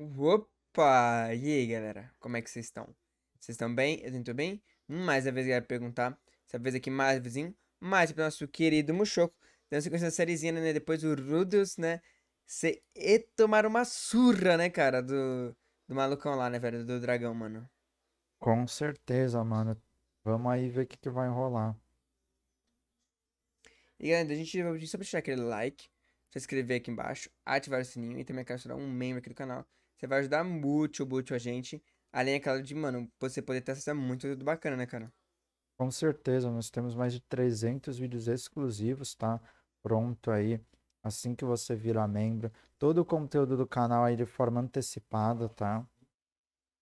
Opa! E aí, galera? Como é que vocês estão? Vocês estão bem? Eu estou bem? Mais uma vez, galera, perguntar. Essa vez aqui, mais vizinho. Mais para o nosso querido Muxoco. Dando sequência da sériezinha, né? Depois o Rudeus, né? Cê... E tomar uma surra, né, cara? Do... do malucão lá, né, velho? Do dragão, mano. Com certeza, mano. Vamos aí ver o que, que vai rolar. E, galera, a gente vai só deixar aquele like. Se inscrever aqui embaixo. Ativar o sininho. E também quero um membro aqui do canal você vai ajudar muito, muito a gente. Além aquela é de, mano, você poder ter acesso a muito tudo bacana, né, cara? Com certeza, nós temos mais de 300 vídeos exclusivos, tá? Pronto aí, assim que você virar membro. Todo o conteúdo do canal aí de forma antecipada, tá?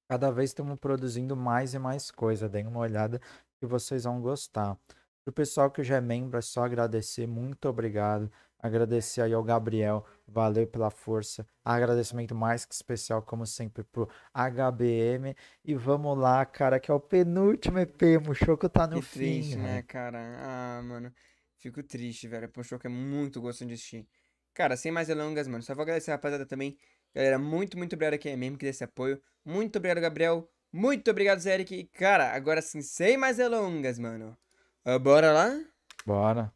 Cada vez estamos produzindo mais e mais coisa. Deem uma olhada que vocês vão gostar. Pro pessoal que já é membro, é só agradecer. Muito obrigado. Agradecer aí ao Gabriel, valeu pela força. Agradecimento mais que especial, como sempre, pro HBM. E vamos lá, cara, que é o penúltimo EP, Muxoco tá no que fim. Triste, né, cara? Ah, mano, fico triste, velho. Muxoco é muito gostoso de assistir. Cara, sem mais delongas, mano, só vou agradecer a rapaziada também. Galera, muito, muito obrigado aqui é mesmo que desse apoio. Muito obrigado, Gabriel. Muito obrigado, Zé Eric. Cara, agora sim, sem mais delongas, mano. Uh, bora lá? Bora.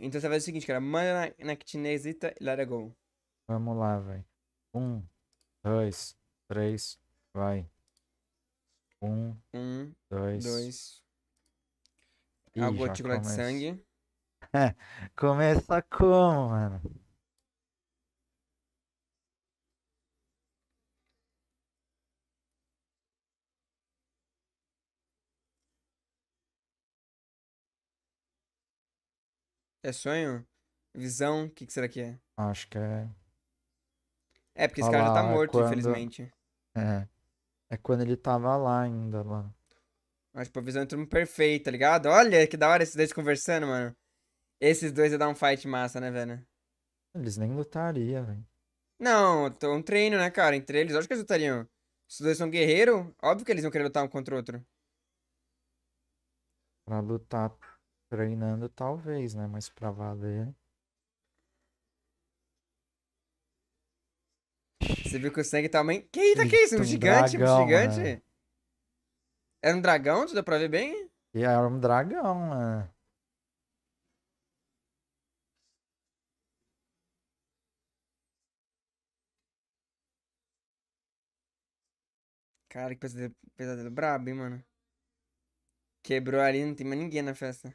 Então você vai fazer o seguinte, cara. Manda na, na kitnezita e let it go. Vamos lá, velho. Um, dois, três, vai. Um, um dois. dois. Ih, a de sangue. Começa como, mano? É sonho? Visão? O que, que será que é? Acho que é. É, porque esse cara lá, já tá é morto, é quando... infelizmente. É. É quando ele tava lá ainda, mano. Mas, tipo, a visão entrou é perfeito, tá ligado? Olha que da hora esses dois conversando, mano. Esses dois ia dar um fight massa, né, velho? Eles nem lutariam, velho. Não, é um treino, né, cara? Entre eles, acho que eles lutariam. Se os dois são guerreiros, óbvio que eles vão querer lutar um contra o outro. Pra lutar Treinando talvez, né? Mas pra valer. Você viu que o sangue também? Tá que eita, que isso? É um, um gigante, dragão, um gigante? Né? Era um dragão? Deu pra ver bem? E era um dragão, mano. Né? Cara, que pesadelo, pesadelo brabo, hein, mano. Quebrou ali, não tem mais ninguém na festa.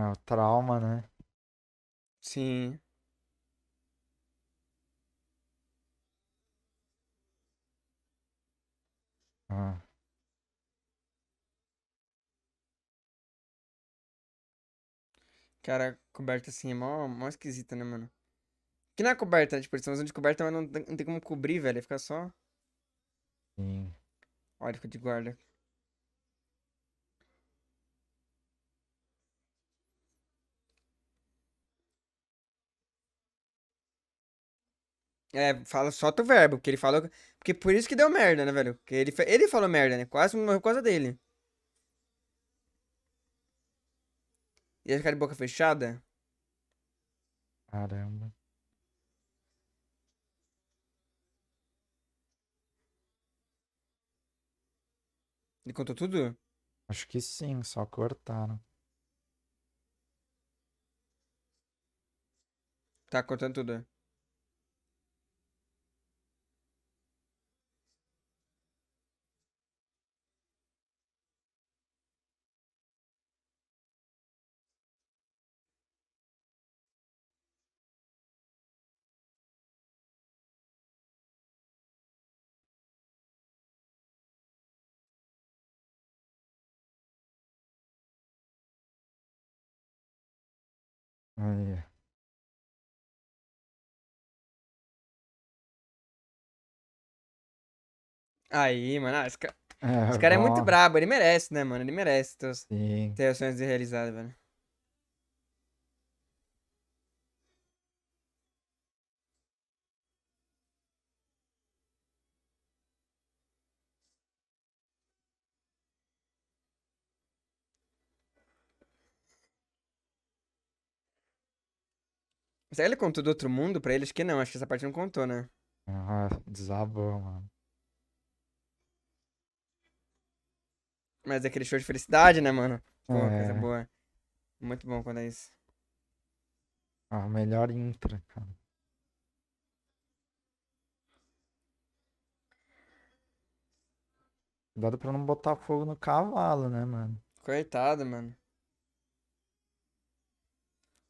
É o trauma, né? Sim. Ah. Cara, coberta assim é mó, mó esquisita, né, mano? Que não é coberta, né? Tipo, eles estão usando de coberta, mas não, tem- não tem como cobrir, velho. Fica só. Sim. Olha, fica de guarda. É, fala, solta o verbo, porque ele falou. Porque por isso que deu merda, né, velho? Porque ele, ele falou merda, né? Quase morreu por causa dele. E ele ficar de boca fechada? Caramba. Ele contou tudo? Acho que sim, só cortaram. Tá cortando tudo. Olha. Aí, mano, ah, esse, ca... É, esse cara é muito brabo, ele merece, né, mano? Ele merece ter os, Sim. ter velho. Será que ele contou do outro mundo pra eles? Que não, acho que essa parte não contou, né? Ah, desabou, mano. Mas é aquele show de felicidade, né, mano? Pô, é. coisa boa. Muito bom quando é isso. A ah, melhor intra, cara. Cuidado pra não botar fogo no cavalo, né, mano? Coitado, mano.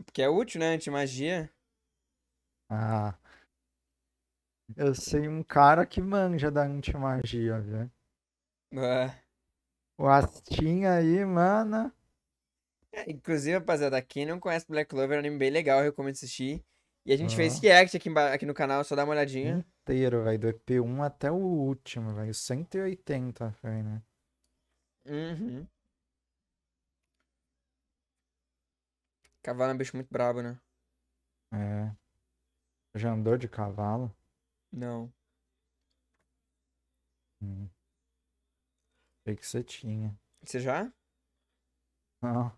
Porque é útil, né? Antimagia. Ah. Eu sei um cara que manja da antimagia, velho. Ué. O Astin aí, mano. É, inclusive, rapaziada, quem não conhece Black Clover, é um anime bem legal, eu recomendo assistir. E a gente ah. fez react aqui, aqui no canal, só dá uma olhadinha. Inteiro, velho, do EP1 até o último, velho. 180, foi né? Uhum. Cavalo é um bicho muito brabo, né? É. Já andou de cavalo? Não. Hum. Sei que você tinha. Você já? Não.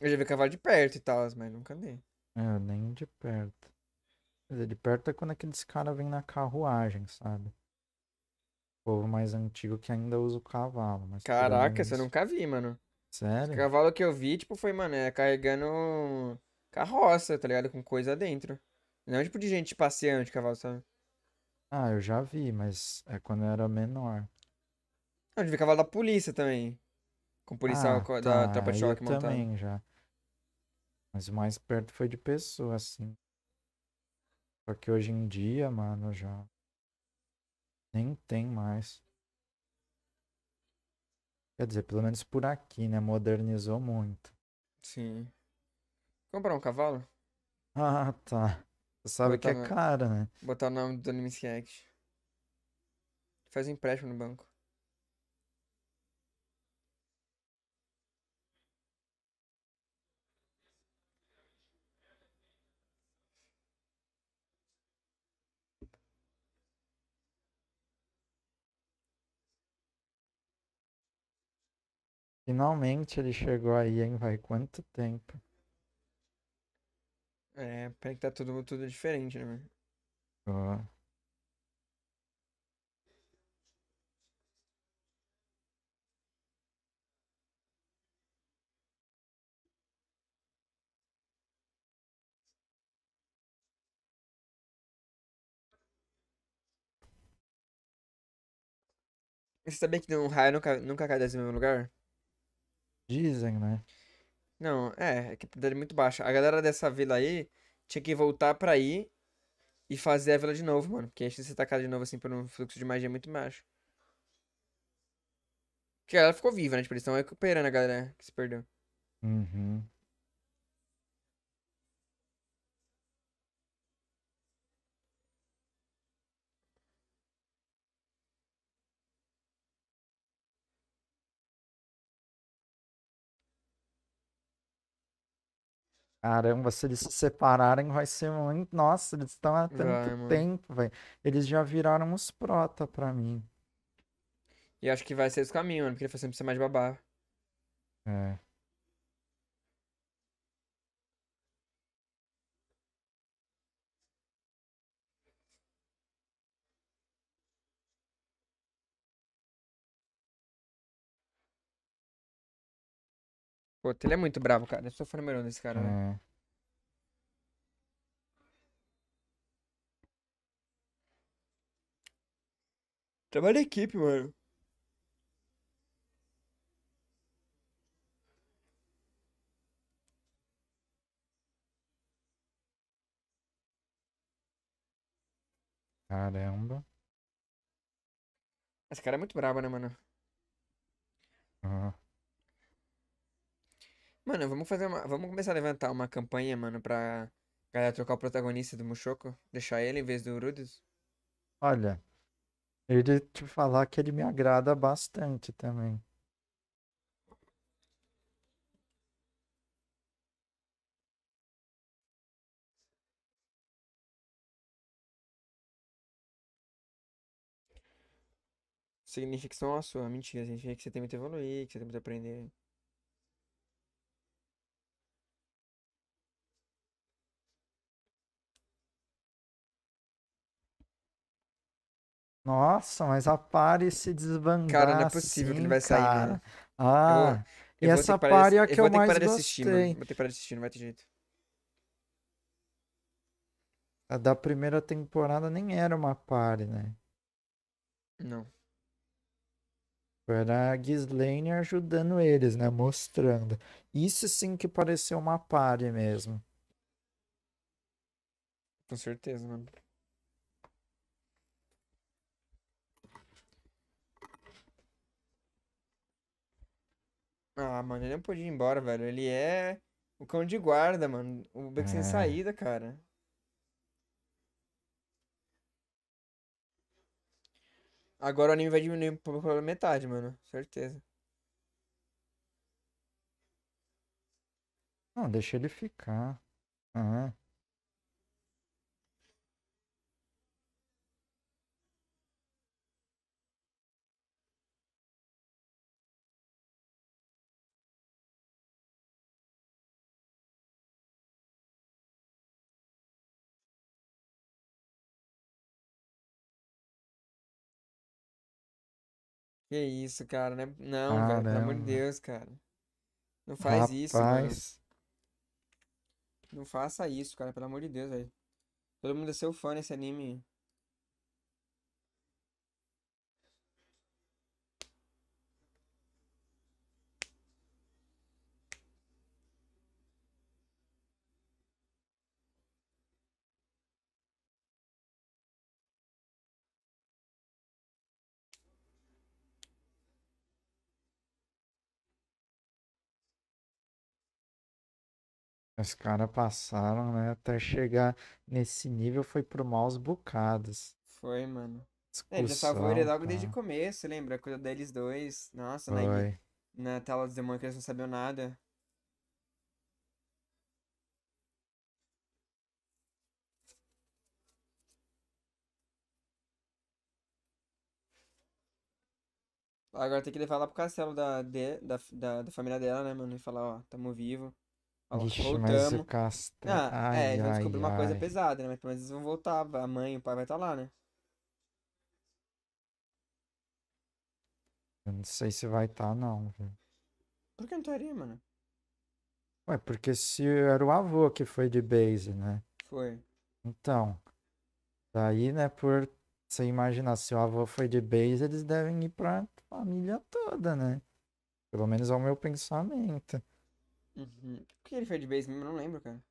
Eu já vi cavalo de perto e tal, mas nunca andei. É, nem de perto. Quer dizer, de perto é quando aqueles caras vêm na carruagem, sabe? O povo mais antigo que ainda usa o cavalo. Mas Caraca, você nunca vi, mano. Sério? O cavalo que eu vi, tipo, foi, mano, é, carregando carroça, tá ligado? Com coisa dentro. Não é tipo de gente passeando de cavalo, sabe? Ah, eu já vi, mas é quando eu era menor. Não, eu vi cavalo da polícia também. Com policial ah, da tá, tropa de choque montado. também já. Mas o mais perto foi de pessoa, assim. Só que hoje em dia, mano, já. Nem tem mais. Quer dizer, pelo menos por aqui, né? Modernizou muito. Sim. Comprar um cavalo? Ah, tá. Você sabe Botar que é caro, né? Botar o nome do Anime Faz um empréstimo no banco. Finalmente ele chegou aí, hein, vai? Quanto tempo. É, peraí que tá tudo, tudo diferente, né, velho? Oh. Você sabia que um raio nunca, nunca cai desse mesmo lugar? Dizem, né? Não, é, a é que dele é muito baixa. A galera dessa vila aí tinha que voltar pra aí e fazer a vila de novo, mano. Porque a gente se atacar de novo assim por um fluxo de magia muito baixo. Porque ela ficou viva, né? Tipo, eles estão recuperando a galera que se perdeu. Uhum. Caramba, se eles se separarem vai ser muito. Nossa, eles estão há tanto vai, tempo, velho. Eles já viraram os prota pra mim. E acho que vai ser esse caminho, mano, porque ele falou sempre ser mais de babá. É. Pô, ele é muito bravo, cara. Eu sou fã número um desse cara, né? Trabalho em equipe, mano. Caramba. Esse cara é muito brabo, né, mano? Ah. Mano, vamos fazer uma. Vamos começar a levantar uma campanha, mano, pra galera trocar o protagonista do Mushoku. Deixar ele em vez do Urudus. Olha, eu ia te falar que ele me agrada bastante também. Significa que são a sua. Mentira, significa que você tem muito evoluir, que você tem muito aprender. Nossa, mas a pare se desbancar. Cara, não é possível assim, que ele vai sair, cara. né? Ah, eu, eu e essa pare é a que eu, eu mais gostei. Assistir, mano. Vou ter que parar de assistir, não vai ter jeito. A da primeira temporada nem era uma pare, né? Não. Era a Ghislaine ajudando eles, né? Mostrando. Isso sim que pareceu uma pare mesmo. Com certeza, mano. Ah, mano, ele não podia ir embora, velho. Ele é o cão de guarda, mano. O beco sem é. saída, cara. Agora o anime vai diminuir pela metade, mano. Certeza. Não, deixa ele ficar. Ah, Que isso, cara. Né? Não, Caramba. cara, pelo amor de Deus, cara. Não faz Rapaz. isso, mano. Não faça isso, cara, pelo amor de Deus, velho. Todo mundo é seu fã nesse anime. Os caras passaram, né? Até chegar nesse nível foi por maus bocados. Foi, mano. É, Ele já salvou ele logo tá. desde o começo, lembra? A coisa deles dois. Nossa, na, na tela dos demônios eles não sabiam nada. Agora tem que levar lá pro castelo da, de, da, da, da família dela, né, mano? E falar, ó, tamo vivo. Ó, Vixe, voltamos. mas o castelo. Ah, é, eles vão descobrir ai, uma coisa ai. pesada, né? Mas pelo menos eles vão voltar. A mãe e o pai vai estar tá lá, né? Eu não sei se vai estar, tá, não. Por que não estaria, mano? Ué, porque se era o avô que foi de base, né? Foi. Então, daí, né, por você imaginar, se o avô foi de base, eles devem ir pra família toda, né? Pelo menos é o meu pensamento. Uhum. que ele fez de base mesmo? Eu não lembro, cara.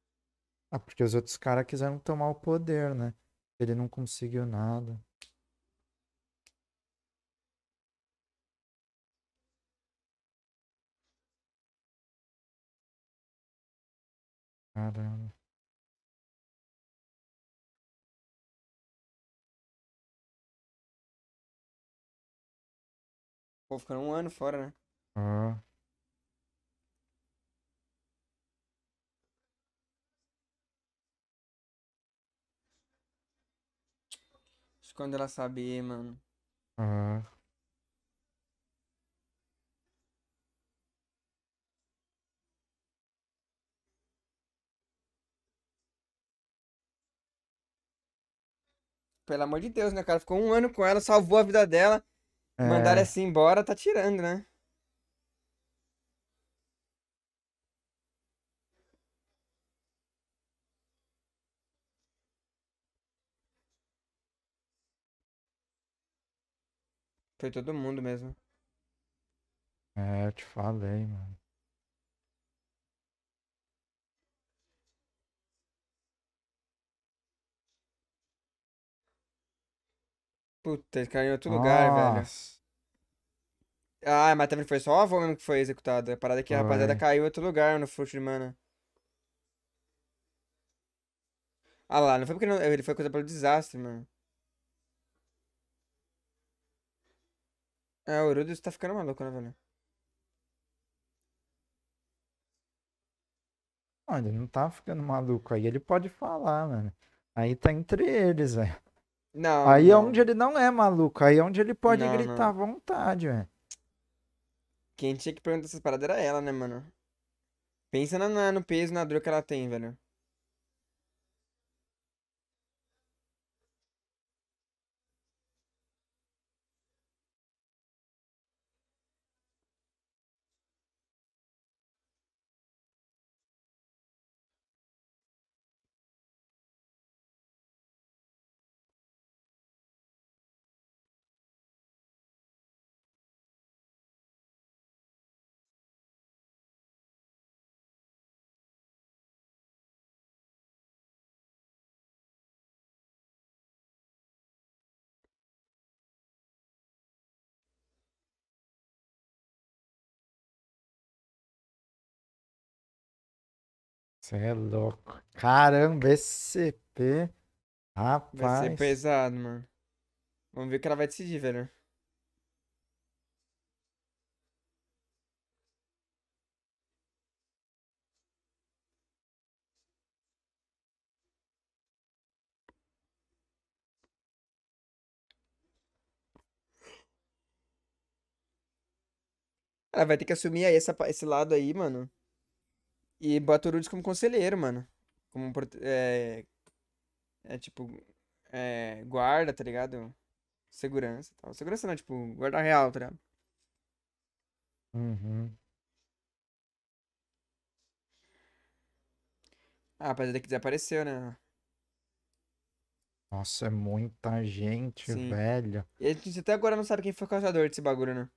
Ah, porque os outros caras quiseram tomar o poder, né? Ele não conseguiu nada. Caramba. Pô, ficando um ano fora, né? Ah. quando ela saber, mano. Ah. Pelo amor de Deus, né, cara? Ficou um ano com ela, salvou a vida dela. É. Mandaram assim embora, tá tirando, né? Foi todo mundo mesmo. É, eu te falei, mano. Puta, ele caiu em outro lugar, velho. Ah, mas também foi só o avô mesmo que foi executado. A parada é que a rapaziada caiu em outro lugar no fluxo de mana. Ah lá, não foi porque ele foi coisa pelo desastre, mano. É, o Herodes tá ficando maluco, né, velho? Olha, ele não tá ficando maluco. Aí ele pode falar, mano. Aí tá entre eles, velho. Não. Aí é onde ele não é maluco. Aí é onde ele pode Não, gritar não. à vontade, velho. Quem tinha que perguntar essas paradas era ela, né, mano? Pensa na- no peso, na dor que ela tem, velho. Você é louco. Caramba, SCP. Rapaz. Vai ser é pesado, mano. Vamos ver o que ela vai decidir, velho. Ela vai ter que assumir aí essa, esse lado aí, mano. E Baturudis como conselheiro, mano. Como. É, é tipo. É, guarda, tá ligado? Segurança tal. Segurança não, tipo, guarda real, tá ligado? Uhum. Ah, rapaz, ele que desapareceu, né? Nossa, é muita gente, Sim. velho. E a gente até agora não sabe quem foi o causador desse bagulho, né?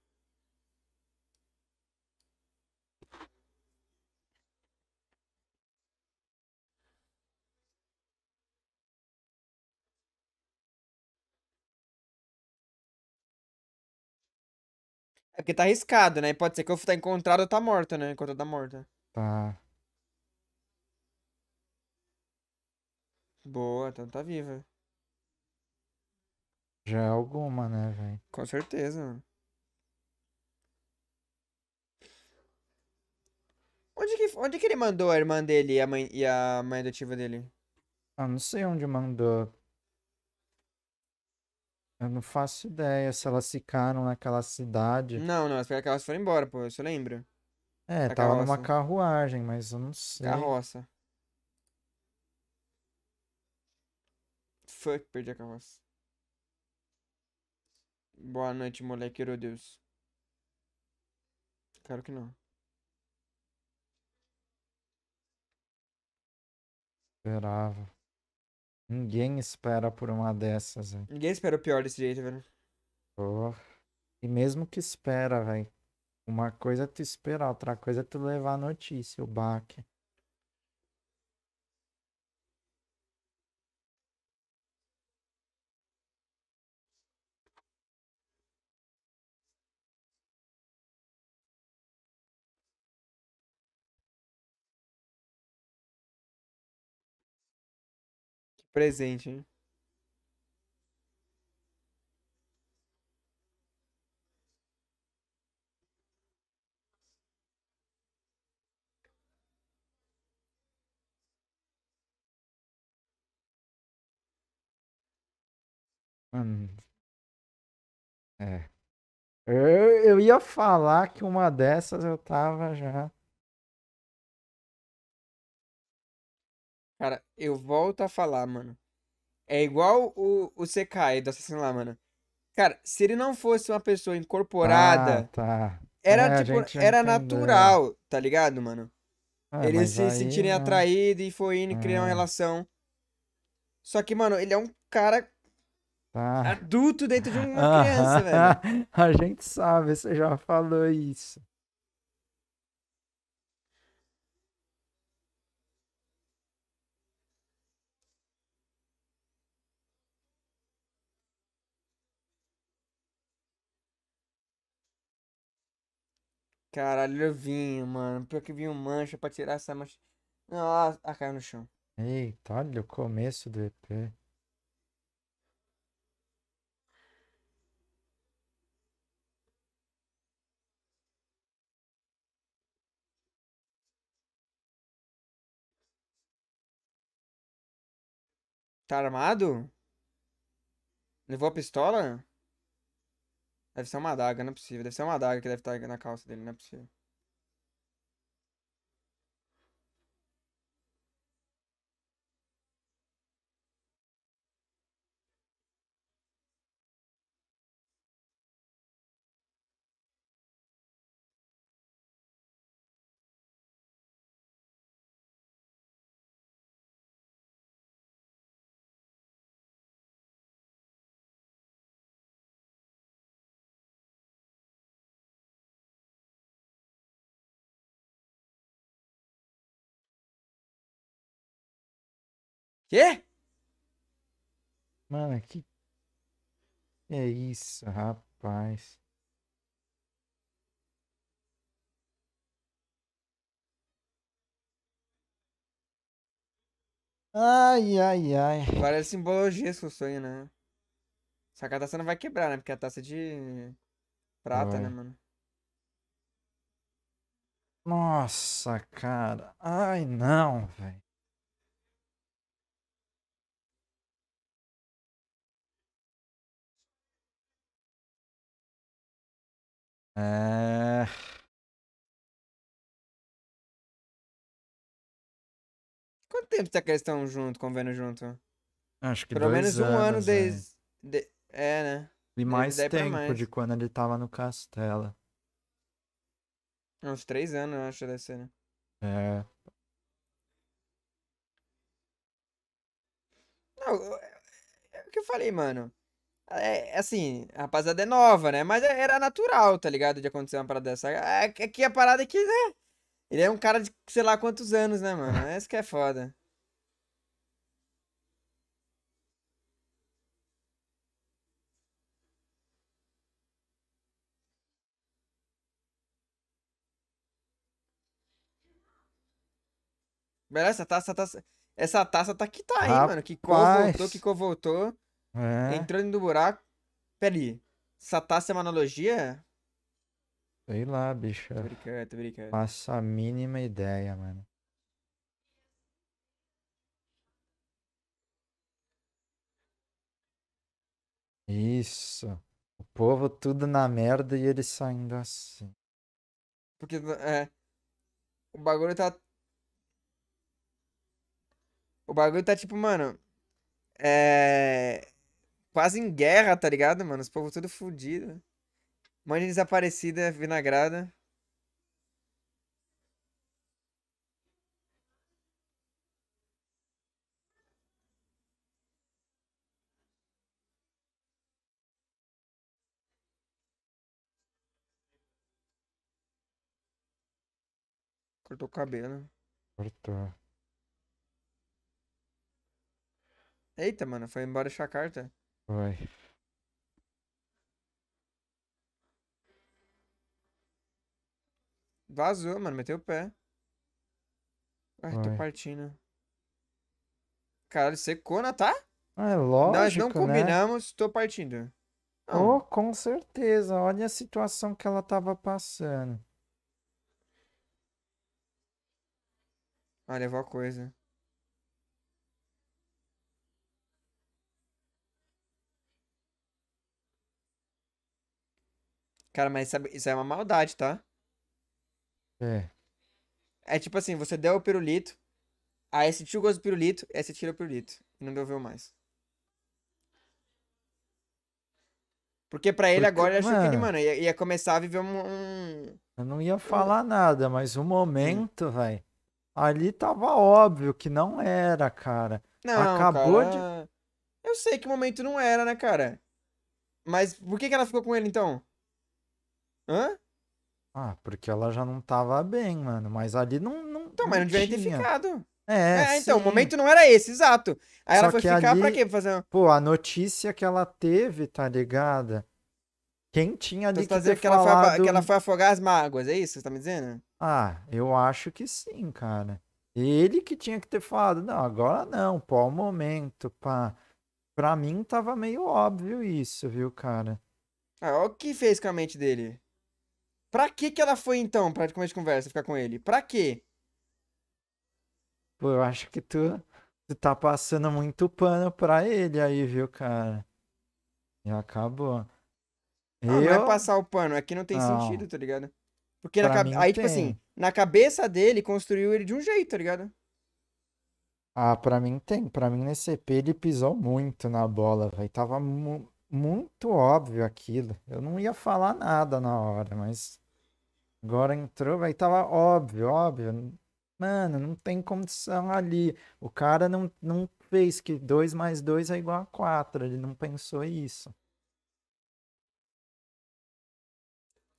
É porque tá arriscado, né? Pode ser que eu tá encontrado ou tá morta, né? Enquanto tá morta. Tá. Boa, então tá viva. Já é alguma, né, velho? Com certeza, mano. Onde que, onde que ele mandou a irmã dele e a mãe, e a mãe adotiva dele? Ah, não sei onde mandou. Eu não faço ideia se elas ficaram naquela cidade. Não, não, as carroças foram embora, pô, só lembra? É, A tava carroça. numa carruagem, mas eu não sei. Carroça. Fuck, perdi a carroça. Boa noite, moleque, meu Deus. Claro que não. Esperava. Ninguém espera por uma dessas, velho. Ninguém espera o pior desse jeito, velho. Oh. E mesmo que espera, velho. Uma coisa é tu esperar, outra coisa é tu levar a notícia, o baque. Presente, hein? Mano. É. Eu, eu ia falar que uma dessas eu tava já. Cara, eu volto a falar, mano. É igual o, o Sekai, do assassino lá, mano. Cara, se ele não fosse uma pessoa incorporada, ah, tá. era, é, tipo, era natural, tá ligado, mano? Ah, Eles se sentirem não... atraídos e foi indo e ah. criar uma é. relação. Só que, mano, ele é um cara tá. adulto dentro de uma ah, criança, velho. A gente sabe, você já falou isso. Caralho, eu vim, mano. Pior que um mancha pra tirar essa mancha. Nossa, ah, caiu no chão. Eita, olha o começo do EP. Tá armado? Levou a pistola? Deve ser uma adaga, não é possível. Deve ser uma adaga que deve estar na calça dele, não é possível. Quê? Mano, que. É isso, rapaz. Ai, ai, ai. Parece simbologia seu sonho, né? Só que a taça não vai quebrar, né? Porque a taça é de prata, vai. né, mano? Nossa, cara. Ai, não, velho. É... Quanto tempo tá que eles estão junto, convendo junto? Acho que Pelo menos um anos, ano é. desde. É. De... é, né? E mais tempo mais. de quando ele tava no castelo. Uns três anos, eu acho, deve ser, né? É. Não, é, é o que eu falei, mano. É, assim, a rapaziada é nova, né? Mas é, era natural, tá ligado? De acontecer uma parada dessa. É, é que a parada é que, né? Ele é um cara de sei lá quantos anos, né, mano? É isso que é foda. Beleza, essa taça, tá, taça, essa taça tá que tá, hein, Rapaz. mano? Kiko voltou, Kiko voltou. É. no buraco. Peraí. Satasse é uma analogia? Sei lá, bicho. Tô brincando, tô brincando. Faço a mínima ideia, mano. Isso. O povo tudo na merda e ele saindo assim. Porque é, o bagulho tá. O bagulho tá tipo, mano. É quase em guerra, tá ligado, mano? Os povos tudo fudido. Mãe desaparecida, vinagrada. Cortou o cabelo. Cortou. Eita, mano, foi embora deixar a carta. Vai. Vazou, mano. Meteu o pé. Ai, Vai. tô partindo. Caralho, secou, não tá? Ah, é lógico, Nós não né? combinamos, né? tô partindo. Não. Oh, com certeza. Olha a situação que ela tava passando. Ah, levou a coisa. Cara, mas é, isso é uma maldade, tá? É. É tipo assim, você deu o pirulito, aí você tira o gosto do pirulito, aí você tira o pirulito. E não devolveu mais. Porque para ele Porque, agora ele achou mano, que ele, mano, ia, ia, começar a viver um, um. Eu não ia falar nada, mas o momento, velho. Ali tava óbvio que não era, cara. Não, Acabou cara... de. Eu sei que o momento não era, né, cara? Mas por que, que ela ficou com ele então? Hã? Ah, porque ela já não tava bem, mano. Mas ali não. não então, mas não devia ter ficado. É, é então, o momento não era esse, exato. Aí Só ela foi ficar ali, pra quê? Fazer... Pô, a notícia que ela teve, tá ligada? Quem tinha então ali então, que, que, falado... foi, que ela foi afogar as mágoas, é isso que você tá me dizendo? Ah, eu acho que sim, cara. Ele que tinha que ter falado, não, agora não, pô, o momento, pá. Pra mim tava meio óbvio isso, viu, cara? Ah, olha o que fez com a mente dele. Pra que que ela foi então, pra começo de conversa, ficar com ele? Pra quê? Pô, eu acho que tu, tu tá passando muito pano pra ele aí, viu, cara? Já acabou. Ah, é eu... Não, vai é passar o pano, aqui é não tem não. sentido, tá ligado? Porque na cabe... aí, tipo tem. tipo assim, na cabeça dele, construiu ele de um jeito, tá ligado? Ah, pra mim tem. Pra mim, nesse EP, ele pisou muito na bola, velho. Tava muito muito óbvio aquilo. Eu não ia falar nada na hora, mas agora entrou, aí tava óbvio, óbvio. Mano, não tem condição ali. O cara não, não fez que 2 mais 2 é igual a 4. Ele não pensou isso.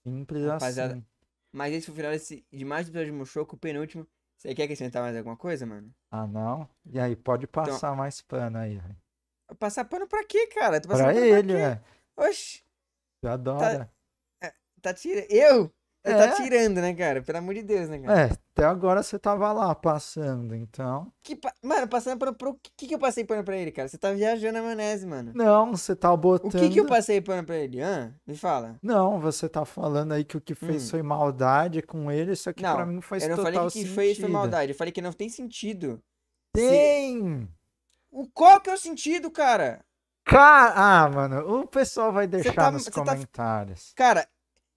Simples Rapaziada, assim. Mas esse foi o final desse, de mais um episódio de Mushoku, o penúltimo. Você quer acrescentar mais alguma coisa, mano? Ah, não? E aí, pode então passar então... mais pano aí, velho. Passar pano pra quê, cara? Tô pra pano ele, pra quê? Né? Oxi. Já adora. Tá, tá tirando. Eu? é. tá, é, tá, tá é. tirando, né, cara? Pelo amor de Deus, né, cara? É, até agora você tava lá passando, então. Que pa... Mano, passando pano pro. O que, que eu passei pano pra ele, cara? Você tá viajando a manese, mano. Não, você tá botando. O que, que eu passei pano pra ele? Hã? Me fala. Não, você tá falando aí que o que fez hum. foi maldade com ele, só que não, pra mim não faz total sentido. Eu não falei que o que fez foi maldade. Eu falei que não tem sentido. Tem! Se... O, qual que é o sentido, cara? Cara, ah, mano, o pessoal vai deixar tá, nos tá comentários. Tá... Cara,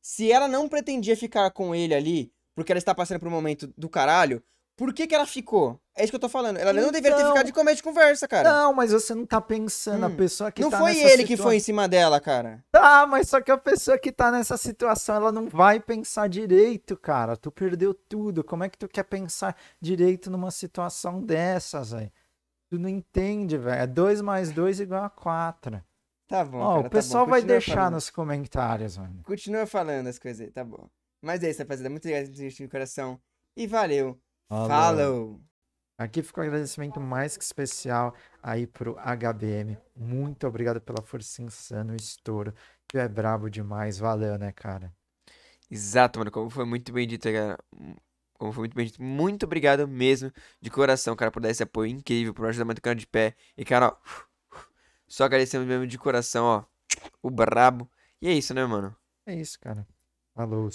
se ela não pretendia ficar com ele ali, porque ela está passando por um momento do caralho, por que, que ela ficou? É isso que eu tô falando. Ela então... não deveria ter então ficado de comer de conversa, cara. Não, mas você não tá pensando. Hum. A pessoa que não tá foi ele situação... que foi em cima dela, cara. Tá, mas só que a pessoa que tá nessa situação, ela não vai pensar direito, cara. Tu perdeu tudo. Como é que tu quer pensar direito numa situação dessas aí? Tu não entende, velho. É 2 mais 2 igual a 4. Tá bom. Ó, cara, o tá pessoal tá vai deixar falando. nos comentários, mano. Continua falando as coisas aí, tá bom. Mas é isso, rapaziada. Muito obrigado por no coração. E valeu. Falou. Falou. Aqui ficou um agradecimento mais que especial aí pro HBM. Muito obrigado pela força insana, o estouro. Tu é brabo demais. Valeu, né, cara? Exato, mano. Como foi muito bem dito, galera né, como foi muito bem dito, muito obrigado mesmo de coração, cara, por dar esse apoio incrível, por ajudar muito o cara de pé. E, cara, ó, só agradecemos mesmo de coração, ó, o brabo. E é isso, né, mano? É isso, cara. Falou.